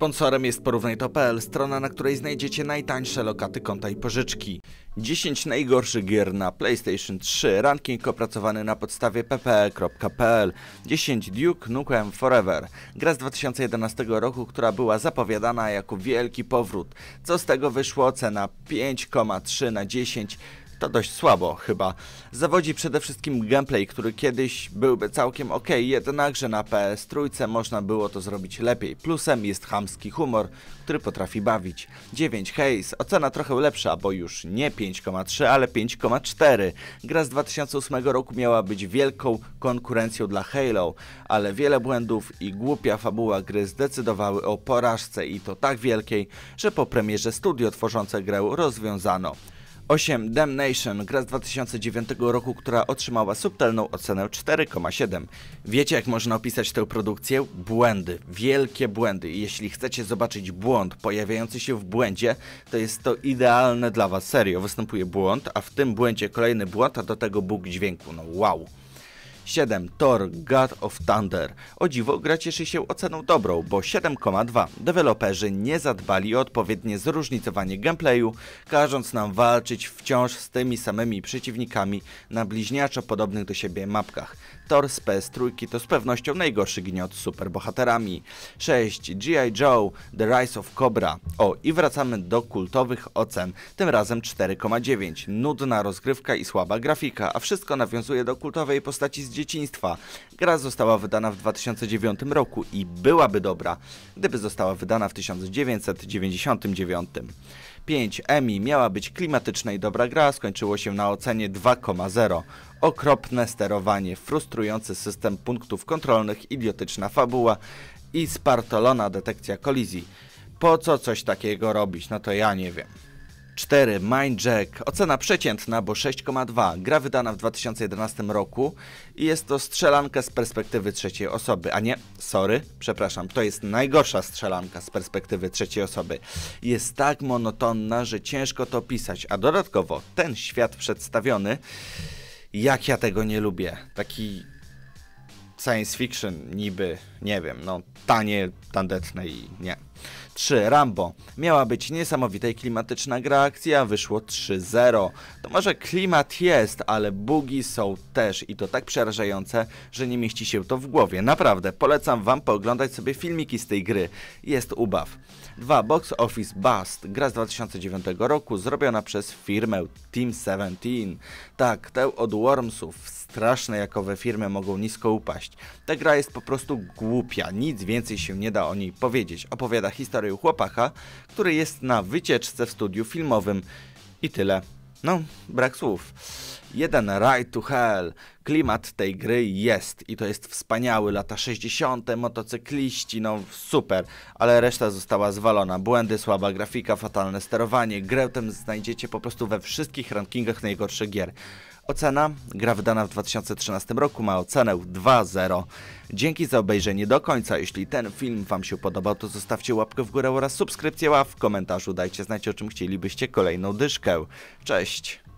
Sponsorem jest porównaj.pl, strona, na której znajdziecie najtańsze lokaty konta i pożyczki. 10 najgorszych gier na PlayStation 3, ranking opracowany na podstawie ppe.pl. 10 Duke Nukem Forever, gra z 2011 roku, która była zapowiadana jako wielki powrót. Co z tego wyszło? Cena 5,3 na 10 to dość słabo chyba. Zawodzi przede wszystkim gameplay, który kiedyś byłby całkiem ok, jednakże na PS trójce można było to zrobić lepiej. Plusem jest chamski humor, który potrafi bawić. 9 Hayes, ocena trochę lepsza, bo już nie 5,3, ale 5,4. Gra z 2008 roku miała być wielką konkurencją dla Halo, ale wiele błędów i głupia fabuła gry zdecydowały o porażce i to tak wielkiej, że po premierze studio tworzące grę rozwiązano. 8. Damnation, gra z 2009 roku, która otrzymała subtelną ocenę 4,7. Wiecie jak można opisać tę produkcję? Błędy, wielkie błędy. Jeśli chcecie zobaczyć błąd pojawiający się w błędzie, to jest to idealne dla was. Serio, występuje błąd, a w tym błędzie kolejny błąd, a do tego bóg dźwięku. No wow. 7. Thor God of Thunder. O dziwo, gra cieszy się oceną dobrą, bo 7,2. Deweloperzy nie zadbali o odpowiednie zróżnicowanie gameplayu, każąc nam walczyć wciąż z tymi samymi przeciwnikami na bliźniaczo podobnych do siebie mapkach. Thor z PS3 to z pewnością najgorszy gniot z superbohaterami. 6. G.I. Joe The Rise of Cobra. O, i wracamy do kultowych ocen, tym razem 4,9. Nudna rozgrywka i słaba grafika, a wszystko nawiązuje do kultowej postaci z dzieciństwa. Gra została wydana w 2009 roku i byłaby dobra, gdyby została wydana w 1999. 5. Emi miała być klimatyczna i dobra gra, skończyło się na ocenie 2,0. Okropne sterowanie, frustrujący system punktów kontrolnych, idiotyczna fabuła i spartolona detekcja kolizji. Po co coś takiego robić? No to ja nie wiem. 4. Mindjack. Ocena przeciętna, bo 6,2. Gra wydana w 2011 roku i jest to strzelanka z perspektywy trzeciej osoby. A nie, sorry, przepraszam, to jest najgorsza strzelanka z perspektywy trzeciej osoby. Jest tak monotonna, że ciężko to pisać, a dodatkowo ten świat przedstawiony, jak ja tego nie lubię. Taki science fiction niby, nie wiem, no tanie, tandetne i nie. 3. Rambo. Miała być niesamowita i klimatyczna gra akcji, a wyszło 3-0. To może klimat jest, ale bugi są też i to tak przerażające, że nie mieści się to w głowie. Naprawdę, polecam wam pooglądać sobie filmiki z tej gry. Jest ubaw. 2. Box Office Bust. Gra z 2009 roku, zrobiona przez firmę Team 17. Tak, tę od Wormsów. Straszne jakowe firmy mogą nisko upaść opowieść. Ta gra jest po prostu głupia, nic więcej się nie da o niej powiedzieć. Opowiada historię chłopaka, który jest na wycieczce w studiu filmowym i tyle. No, brak słów. Jeden Ride to Hell. Klimat tej gry jest i to jest wspaniały. Lata 60., motocykliści, no super, ale reszta została zwalona. Błędy, słaba grafika, fatalne sterowanie. Grę tę znajdziecie po prostu we wszystkich rankingach najgorszych gier. Ocena. Gra wydana w 2013 roku ma ocenę 2.0. Dzięki za obejrzenie do końca. Jeśli ten film Wam się podobał, to zostawcie łapkę w górę oraz subskrypcję, a w komentarzu dajcie znać o czym chcielibyście kolejną dyszkę. Cześć!